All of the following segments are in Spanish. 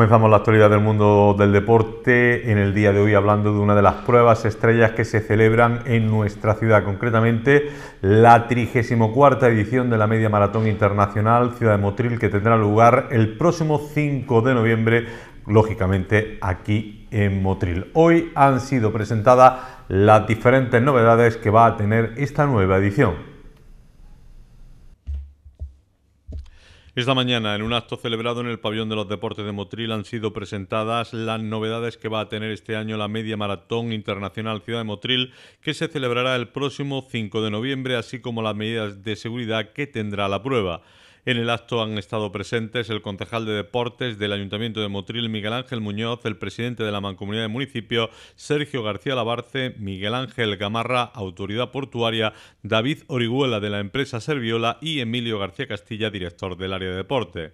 Comenzamos la actualidad del mundo del deporte en el día de hoy hablando de una de las pruebas estrellas que se celebran en nuestra ciudad, concretamente la 34 edición de la Media Maratón Internacional Ciudad de Motril que tendrá lugar el próximo 5 de noviembre, lógicamente aquí en Motril. Hoy han sido presentadas las diferentes novedades que va a tener esta nueva edición. Esta mañana, en un acto celebrado en el Pabellón de los Deportes de Motril, han sido presentadas las novedades que va a tener este año la Media Maratón Internacional Ciudad de Motril, que se celebrará el próximo 5 de noviembre, así como las medidas de seguridad que tendrá la prueba. En el acto han estado presentes el concejal de deportes del Ayuntamiento de Motril, Miguel Ángel Muñoz, el presidente de la Mancomunidad de Municipio, Sergio García Labarce, Miguel Ángel Gamarra, autoridad portuaria, David Orihuela de la empresa Serviola y Emilio García Castilla, director del área de deporte.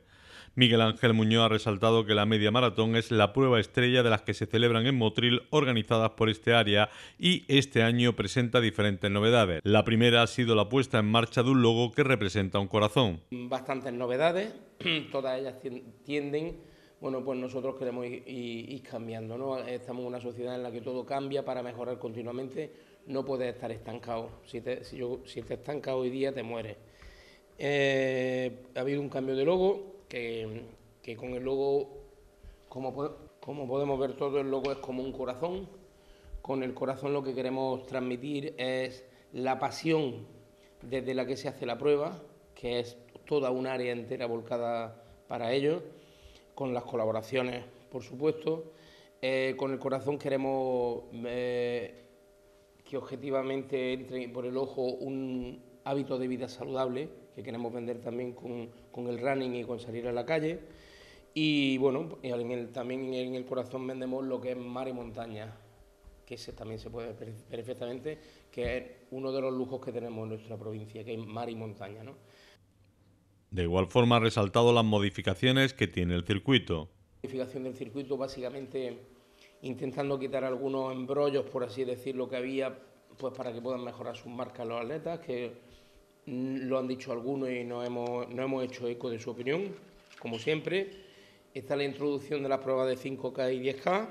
Miguel Ángel Muñoz ha resaltado que la media maratón es la prueba estrella de las que se celebran en Motril organizadas por este área y este año presenta diferentes novedades. La primera ha sido la puesta en marcha de un logo que representa un corazón. Bastantes novedades, todas ellas tienden, bueno, pues nosotros queremos ir, cambiando, ¿no? Estamos en una sociedad en la que todo cambia para mejorar continuamente, no puedes estar estancado. Si te, si hoy día, te mueres. Eh, ha habido un cambio de logo, que, con el logo, como, podemos ver todo, el logo es como un corazón. Con el corazón lo que queremos transmitir es la pasión desde la que se hace la prueba, que es toda un área entera volcada para ello, con las colaboraciones, por supuesto. Eh, con el corazón queremos eh, que objetivamente entre por el ojo un hábito de vida saludable, que queremos vender también con, con el running y con salir a la calle. Y bueno, también en el corazón vendemos lo que es mar y montaña, que ese también se puede ver perfectamente, que es uno de los lujos que tenemos en nuestra provincia, que es mar y montaña. ¿no? De igual forma ha resaltado las modificaciones que tiene el circuito. La modificación del circuito básicamente intentando quitar algunos embrollos, por así decirlo, que había, pues para que puedan mejorar sus marcas los atletas, que Mm, lo han dicho algunos y no hemos, no hemos hecho eco de su opinión, como siempre. Está la introducción de las pruebas de 5K y 10K.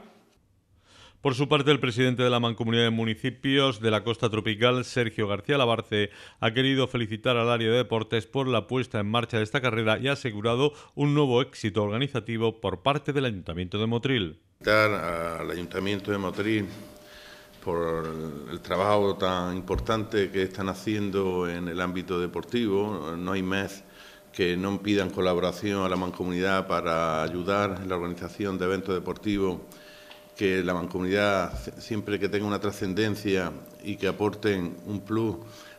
Por su parte, el presidente de la Mancomunidad de Municipios de la Costa Tropical, Sergio García Labarce, ha querido felicitar al área de deportes por la puesta en marcha de esta carrera y ha asegurado un nuevo éxito organizativo por parte del Ayuntamiento de Motril. Al Ayuntamiento de Motril por el trabajo tan importante que están haciendo en el ámbito deportivo. No hay mes que no pidan colaboración a la mancomunidad para ayudar en la organización de eventos deportivos, que la mancomunidad siempre que tenga una trascendencia y que aporten un plus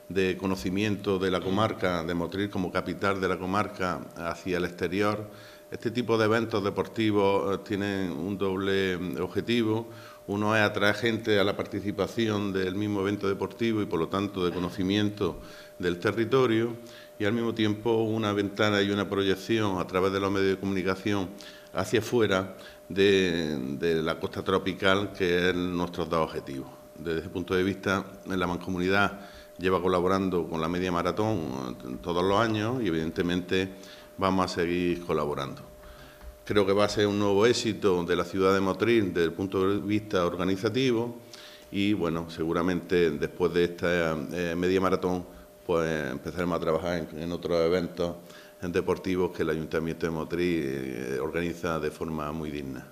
de conocimiento de la comarca, de Motril como capital de la comarca hacia el exterior. Este tipo de eventos deportivos eh, tienen un doble mm, objetivo uno es atraer gente a la participación del mismo evento deportivo y por lo tanto de conocimiento del territorio y al mismo tiempo una ventana y una proyección a través de los medios de comunicación hacia afuera de, la costa tropical que es nuestro dos objetivo. Desde ese punto de vista, la mancomunidad lleva colaborando con la media maratón todos los años y evidentemente vamos a seguir colaborando. Creo que va a ser un nuevo éxito de la ciudad de Motril desde el punto de vista organizativo y bueno, seguramente después de esta eh, media maratón pues empezaremos a trabajar en, otros eventos en deportivos que el Ayuntamiento de Motril eh, organiza de forma muy digna.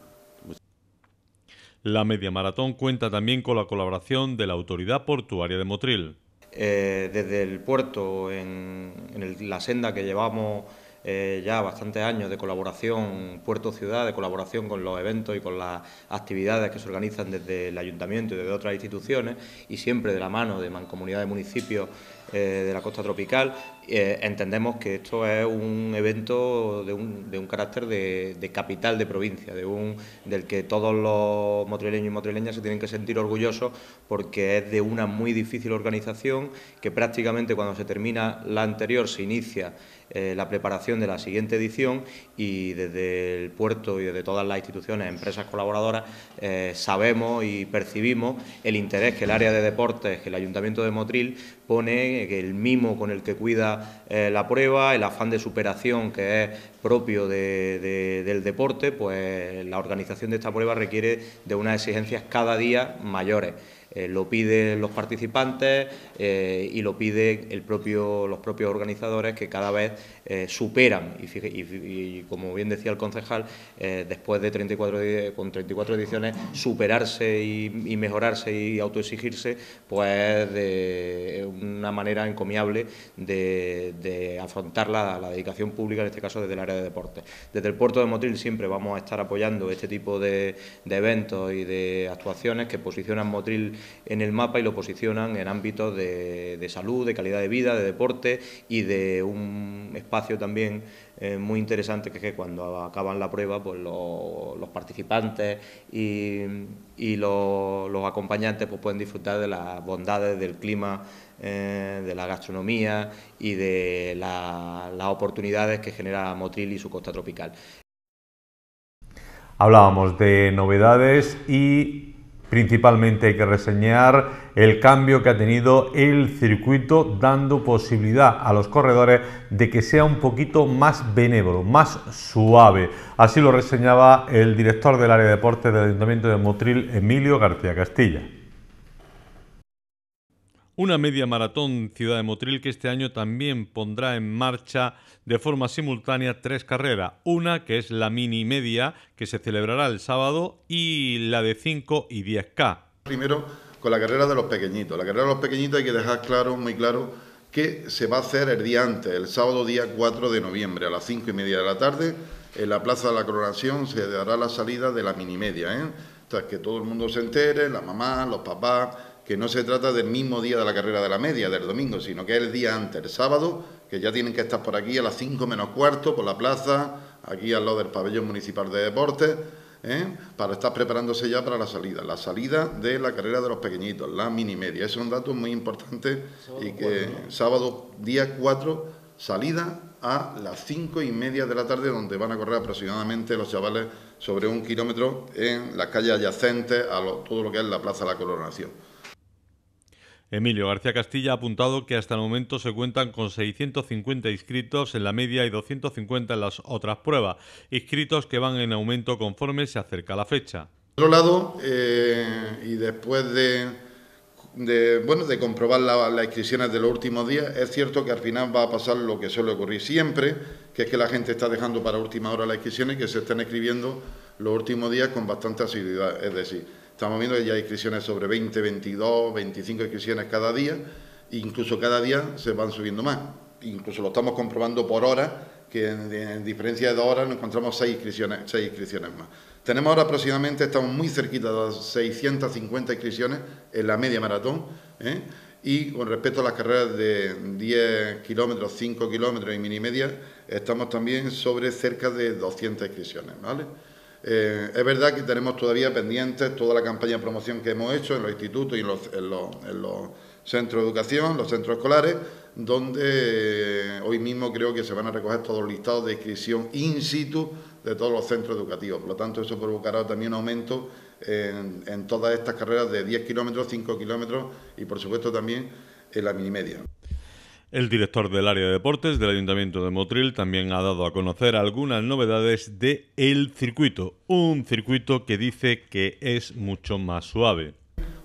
La media maratón cuenta también con la colaboración de la Autoridad Portuaria de Motril. Eh, desde el puerto, en, la senda que llevamos eh, ya bastantes años de colaboración puerto-ciudad, de colaboración con los eventos y con las actividades que se organizan desde el ayuntamiento y desde otras instituciones y siempre de la mano de mancomunidad de municipios eh, de la costa tropical, eh, entendemos que esto es un evento de un, carácter de, de, capital de provincia, de un, del que todos los motrileños y motrileñas se tienen que sentir orgullosos porque es de una muy difícil organización que prácticamente cuando se termina la anterior se inicia eh, la preparación de la siguiente edición y desde el puerto y desde todas las instituciones, empresas colaboradoras, eh, sabemos y percibimos el interés que el área de deportes, que el Ayuntamiento de Motril pone, el mimo con el que cuida eh, la prueba, el afán de superación que es propio del deporte, pues la organización de esta prueba requiere de unas exigencias cada día mayores. Eh, lo piden los participantes eh, y lo piden el propio, los propios organizadores que cada vez eh, superan. Y, y, como bien decía el concejal, después de 34, con 34 ediciones, superarse y, mejorarse y autoexigirse, pues es una manera encomiable de, de afrontar la, dedicación pública, en este caso desde el área de deporte. Desde el puerto de Motril siempre vamos a estar apoyando este tipo de, de eventos y de actuaciones que posicionan Motril en el mapa y lo posicionan en ámbitos de, salud, de calidad de vida, de deporte y de un espacio también eh, muy interesante que es que cuando acaban la prueba pues los participantes y, los acompañantes pues pueden disfrutar de las bondades del clima eh, de la gastronomía y de las oportunidades que genera Motril y su costa tropical. Hablábamos de novedades y Principalmente hay que reseñar el cambio que ha tenido el circuito dando posibilidad a los corredores de que sea un poquito más benévolo, más suave. Así lo reseñaba el director del área de deportes del Ayuntamiento de Motril, Emilio García Castilla una media maratón Ciudad de Motril que este año también pondrá en marcha de forma simultánea tres carreras. Una que es la mini media que se celebrará el sábado y la de 5 y 10K. Primero con la carrera de los pequeñitos. La carrera de los pequeñitos hay que dejar claro, muy claro, que se va a hacer el día antes, el sábado día 4 de noviembre a las 5 y media de la tarde. En la Plaza de la Coronación se dará la salida de la mini media. ¿eh? que todo el mundo se entere, la mamá, los papás que no se trata del mismo día de la carrera de la media, del domingo, sino que es el día antes, el sábado, que ya tienen que estar por aquí a las 5 menos cuarto, por la plaza, aquí al lado del pabellón municipal de deportes, ¿eh? para estar preparándose ya para la salida, la salida de la carrera de los pequeñitos, la mini media. Ese es un dato muy importante y que sábado, día 4, salida a las cinco y media de la tarde, donde van a correr aproximadamente los chavales sobre un kilómetro en las calles adyacentes a todo lo que es la Plaza de la Coronación. Emilio García Castilla ha apuntado que hasta el momento se cuentan con 650 inscritos en la media y 250 en las otras pruebas, inscritos que van en aumento conforme se acerca la fecha. Por otro lado, eh, y después de, de comprobar las inscripciones de los últimos días, es cierto que al final va a pasar lo que suele ocurrir siempre, que es que la gente está dejando para última hora las inscripciones y que se están escribiendo los últimos días con bastante asiduidad. Es decir, Estamos viendo que ya hay inscripciones sobre 20, 22, 25 inscripciones cada día, e incluso cada día se van subiendo más. Incluso lo estamos comprobando por hora, que en, diferencia de dos horas nos encontramos seis inscripciones, más. Tenemos ahora aproximadamente, estamos muy cerquita de 650 inscripciones en la media maratón. ¿eh? Y con respecto a las carreras de 10 kilómetros, 5 kilómetros y mini media, estamos también sobre cerca de 200 inscripciones. ¿vale? Eh, es verdad que tenemos todavía pendientes toda la campaña de promoción que hemos hecho en los institutos y en los, centros de educación, los centros escolares, donde eh, hoy mismo creo que se van a recoger todos los listados de inscripción in situ de todos los centros educativos. Por lo tanto, eso provocará también un aumento en, todas estas carreras de 10 kilómetros, 5 kilómetros y, por supuesto, también en la mini media. El director del área de deportes del Ayuntamiento de Motril también ha dado a conocer algunas novedades de el circuito, un circuito que dice que es mucho más suave.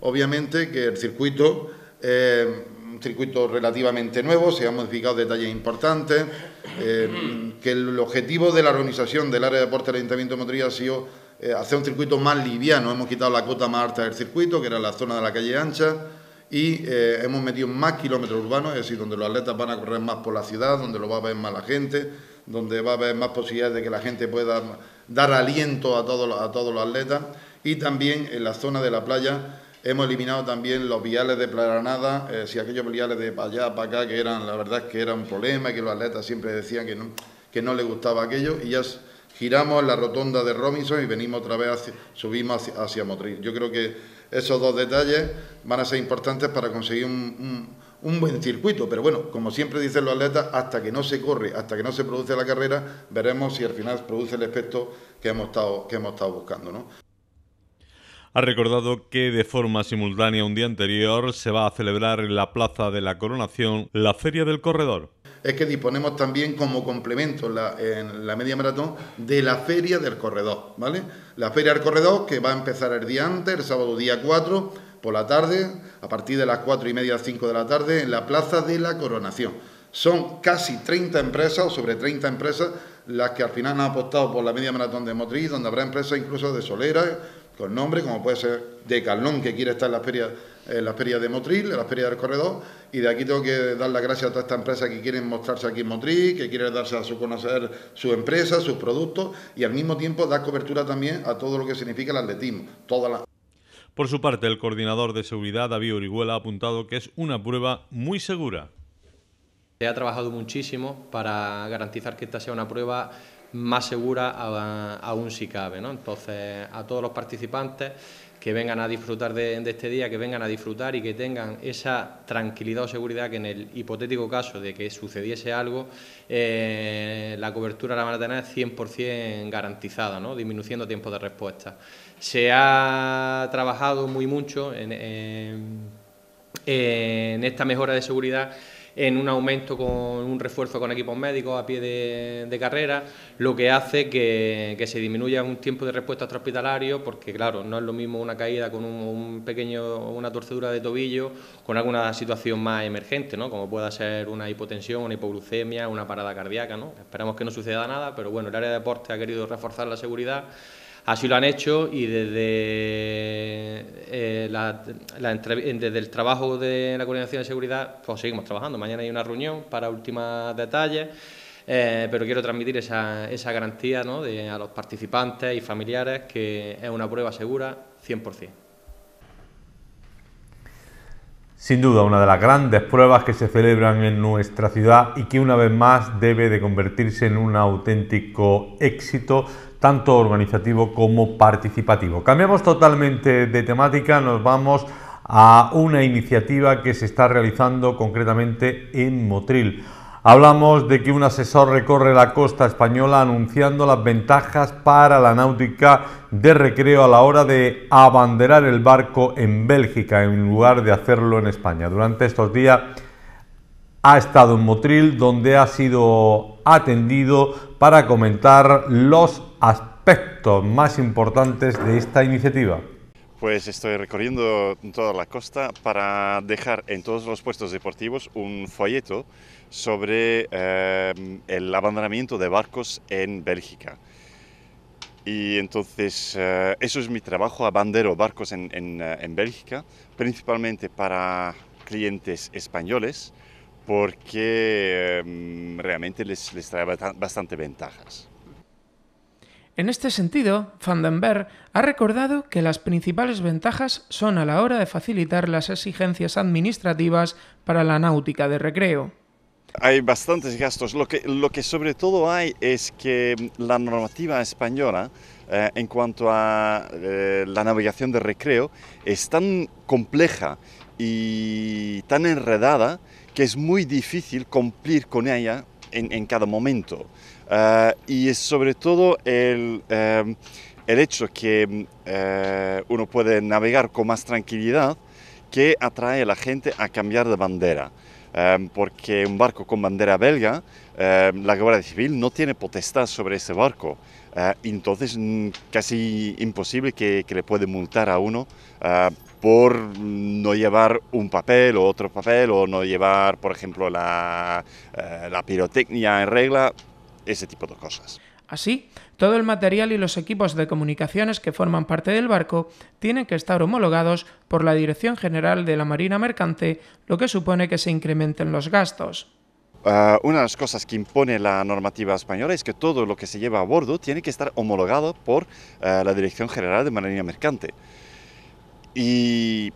Obviamente que el circuito eh, un circuito relativamente nuevo, se han modificado detalles importantes, eh, que el objetivo de la organización del área de deportes del Ayuntamiento de Motril ha sido eh, hacer un circuito más liviano, hemos quitado la cuota más alta del circuito, que era la zona de la calle ancha, y eh, hemos metido más kilómetros urbanos, es decir, donde los atletas van a correr más por la ciudad, donde lo va a ver más la gente, donde va a haber más posibilidades de que la gente pueda dar aliento a todos, a todos los atletas y también en la zona de la playa hemos eliminado también los viales de Planada, eh, si aquellos viales de para allá, para acá, que eran, la verdad es que era un problema y que los atletas siempre decían que no, que no les gustaba aquello y ya giramos en la rotonda de Robinson y venimos otra vez, subimos hacia, hacia Motril. Yo creo que esos dos detalles van a ser importantes para conseguir un, buen circuito, pero bueno, como siempre dicen los atletas, hasta que no se corre, hasta que no se produce la carrera, veremos si al final produce el efecto que hemos estado, que hemos estado buscando. ¿no? Ha recordado que de forma simultánea un día anterior se va a celebrar en la Plaza de la Coronación la Feria del Corredor es que disponemos también como complemento en la media maratón de la feria del corredor, ¿vale? La feria del corredor que va a empezar el día antes, el sábado día 4, por la tarde, a partir de las 4 y media 5 de la tarde, en la Plaza de la Coronación. Son casi 30 empresas, o sobre 30 empresas, las que al final han apostado por la media maratón de Motriz, donde habrá empresas incluso de Solera, con nombres, como puede ser de Carlón, que quiere estar en las ferias de Motril, en las ferias del corredor, y de aquí tengo que dar las gracias a toda esta empresa... que quieren mostrarse aquí en Motril, que quiere darse a su conocer su empresa, sus productos, y al mismo tiempo dar cobertura también a todo lo que significa el atletismo, toda la... por su parte, el coordinador de seguridad, David Orihuela, ha apuntado que es una prueba muy segura. Se ha trabajado muchísimo para garantizar que esta sea una prueba más segura aún si cabe. Entonces, a todos los participantes que vengan a disfrutar de, este día, que vengan a disfrutar y que tengan esa tranquilidad o seguridad que en el hipotético caso de que sucediese algo, eh, la cobertura la van a tener 100% garantizada, ¿no? disminuyendo tiempo de respuesta. Se ha trabajado muy mucho en, en esta mejora de seguridad en un aumento con un refuerzo con equipos médicos a pie de, carrera, lo que hace que, se disminuya un tiempo de respuesta hospitalario porque claro, no es lo mismo una caída con un, pequeño, una torcedura de tobillo, con alguna situación más emergente, ¿no? como pueda ser una hipotensión, una hipoglucemia, una parada cardíaca. ¿no? Esperamos que no suceda nada, pero bueno, el área de deporte ha querido reforzar la seguridad Así lo han hecho y desde, eh, desde el trabajo de la coordinación de seguridad pues seguimos trabajando. Mañana hay una reunión para últimos detalles, eh, pero quiero transmitir esa, garantía a los participantes y familiares que es una prueba segura 100%. Sin duda, una de las grandes pruebas que se celebran en nuestra ciudad y que una vez más debe de convertirse en un auténtico éxito tanto organizativo como participativo. Cambiamos totalmente de temática, nos vamos a una iniciativa que se está realizando concretamente en Motril. Hablamos de que un asesor recorre la costa española anunciando las ventajas para la náutica de recreo a la hora de abanderar el barco en Bélgica en lugar de hacerlo en España. Durante estos días ha estado en Motril donde ha sido atendido para comentar los aspectos más importantes de esta iniciativa? Pues estoy recorriendo toda la costa para dejar en todos los puestos deportivos un folleto sobre eh, el abandonamiento de barcos en Bélgica. Y entonces eh, eso es mi trabajo, abandero barcos en, eh, Bélgica, principalmente para clientes españoles, porque realmente les, les trae bastante ventajas. En este sentido, Vandenberg ha recordado que las principales ventajas son a la hora de facilitar las exigencias administrativas para la náutica de recreo. Hay bastantes gastos. Lo que, sobre todo hay es que la normativa española eh, en cuanto a eh, la navegación de recreo es tan compleja y tan enredada que es muy difícil cumplir con ella en cada momento. Ah, y y sobre todo el, em, el hecho que em, eh, uno puede navegar con más tranquilidad que atrae a la gente a cambiar de bandera. Em, porque un barco con bandera belga, la Guardia Civil no tiene potestad sobre ese barco. Ah, entonces, mm, casi imposible que, le puede multar a uno ah, por no llevar un papel o otro papel o no llevar, por ejemplo, la, eh, la pirotecnia en regla, ese tipo de cosas. Así, todo el material y los equipos de comunicaciones que forman parte del barco tienen que estar homologados por la Dirección General de la Marina Mercante, lo que supone que se incrementen los gastos. Ah, una de las cosas que impone la normativa española es que todo lo que se lleva a bordo tiene que estar homologado por eh, la Dirección General de Marina Mercante. Y,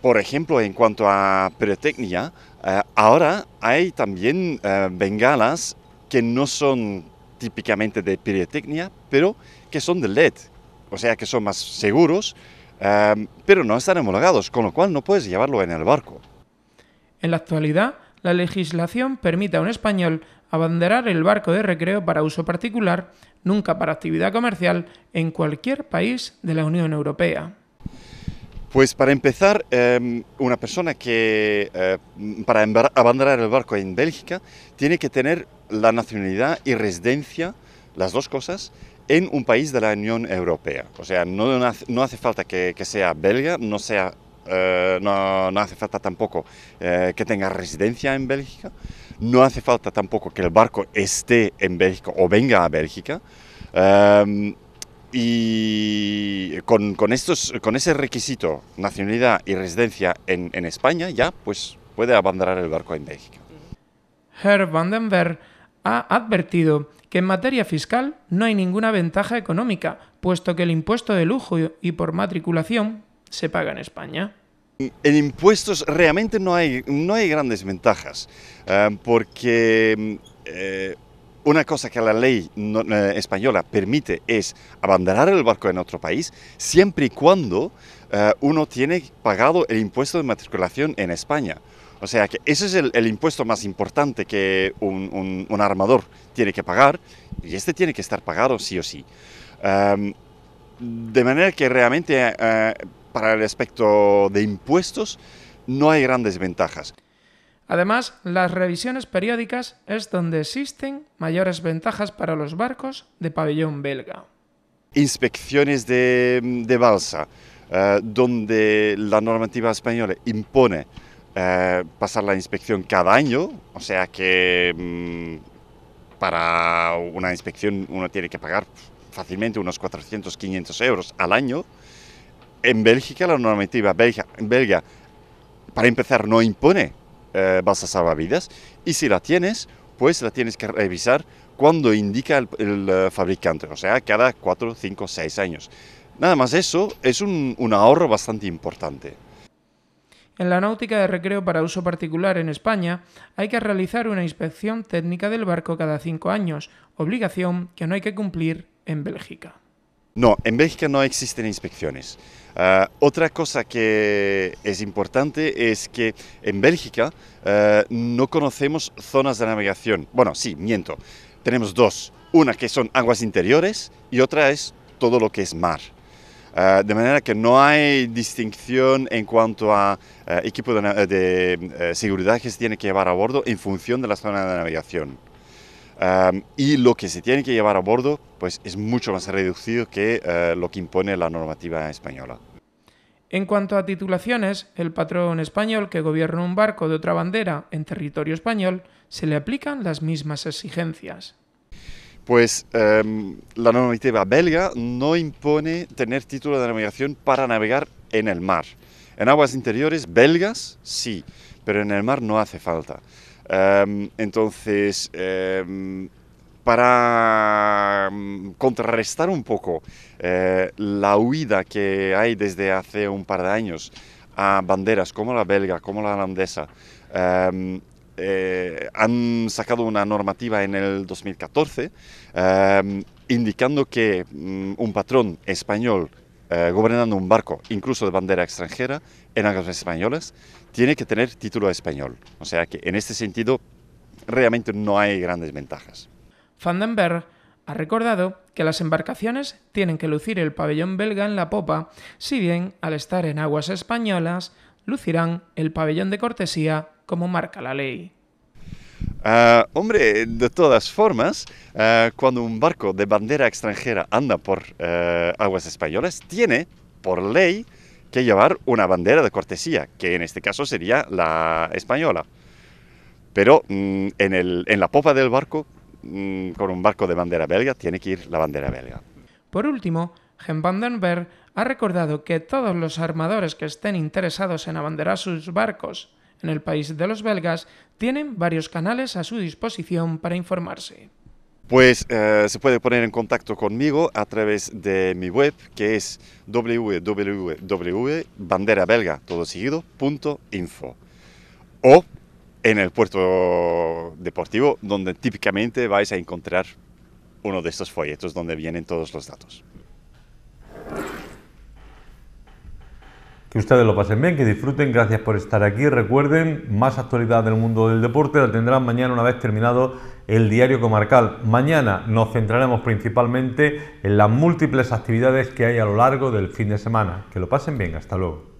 por ejemplo, en cuanto a pirotecnia, eh, ahora hay también eh, bengalas que no son típicamente de pirotecnia, pero que son de LED, o sea que son más seguros, pero no están homologados, con lo cual no puedes llevarlo en el barco. En la actualidad, la legislación permite a un español abanderar el barco de recreo para uso particular, nunca para actividad comercial, en cualquier país de la Unión Europea. Pues para empezar, em, una persona que eh, para abandonar el barco en Bélgica tiene que tener la nacionalidad y residencia, las dos cosas, en un país de la Unión Europea. O sea, no, no hace falta que, sea belga, no, sea, eh, no, hace falta tampoco eh, que tenga residencia en Bélgica, no hace falta tampoco que el barco esté en Bélgica o venga a Bélgica. Em, y con, estos, con ese requisito, nacionalidad y residencia en, España, ya pues puede abandonar el barco en México. Herr Vandenberg ha advertido que en materia fiscal no hay ninguna ventaja económica, puesto que el impuesto de lujo y por matriculación se paga en España. En impuestos realmente no hay, no hay grandes ventajas, eh, porque eh, una cosa que la ley eh, española permite es abandonar el barco en otro país siempre y cuando eh, uno tiene pagado el impuesto de matriculación en España. O sea que ese es el, impuesto más importante que un, armador tiene que pagar y este tiene que estar pagado sí o sí. Em, de manera que realmente eh, para el aspecto de impuestos no hay grandes ventajas. Además, las revisiones periódicas es donde existen mayores ventajas para los barcos de pabellón belga. Inspecciones de, balsa, eh, donde la normativa española impone eh, pasar la inspección cada año, o sea que mm, para una inspección uno tiene que pagar fácilmente unos 400, 500 euros al año. En Bélgica la normativa belga, belga para empezar, no impone eh, vas a salvavidas y si la tienes, pues la tienes que revisar cuando indica el, eh, fabricante, o sea, cada 4, 5, 6 años. Nada más eso es un, un ahorro bastante importante. En la náutica de recreo para uso particular en España hay que realizar una inspección técnica del barco cada 5 años, obligación que no hay que cumplir en Bélgica. No, en Bélgica no existen inspecciones. Ah, otra cosa que es importante es que en Bélgica ah, no conocemos zonas de navegación. Bueno, sí, miento. Tenemos dos. Una que son aguas interiores y otra es todo lo que es mar. Ah, de manera que no hay distinción en cuanto a equipo de eh, seguridad que se tiene que llevar a bordo en función de la zona de navegación y lo que se tiene que llevar a bordo pues, es mucho más reducido que eh, lo que impone la normativa española. En cuanto a titulaciones, el patrón español que gobierna un barco de otra bandera en territorio español se le aplican las mismas exigencias. Pues em, la normativa belga no impone tener título de navegación para navegar en el mar. En aguas interiores belgas sí, pero en el mar no hace falta. Em, entonces, em, para em, contrarrestar un poco eh, la huida que hay desde hace un par de años a banderas como la belga, como la holandesa, eh, han sacado una normativa en el 2014 indicando que mm, un patrón español eh, gobernando un barco, incluso de bandera extranjera, en aguas españolas, tiene que tener título español. O sea que en este sentido realmente no hay grandes ventajas. Vandenberg ha recordado que las embarcaciones tienen que lucir el pabellón belga en la popa, si bien al estar en aguas españolas lucirán el pabellón de cortesía como marca la ley. Ah, hombre, de todas formas, ah, cuando un barco de bandera extranjera anda por ah, aguas españolas, tiene, por ley, que llevar una bandera de cortesía, que en este caso sería la española. Pero mm, en, la popa del barco, mm, con un barco de bandera belga, tiene que ir la bandera belga. Por último, Gen Vandenberg ha recordado que todos los armadores que estén interesados en abanderar sus barcos en el país de los belgas, tienen varios canales a su disposición para informarse. Pues eh, se puede poner en contacto conmigo a través de mi web que es www.banderabelga.info o en el puerto deportivo donde típicamente vais a encontrar uno de estos folletos donde vienen todos los datos. Que ustedes lo pasen bien, que disfruten, gracias por estar aquí. Recuerden, más actualidad del mundo del deporte la tendrán mañana una vez terminado el diario comarcal. Mañana nos centraremos principalmente en las múltiples actividades que hay a lo largo del fin de semana. Que lo pasen bien, hasta luego.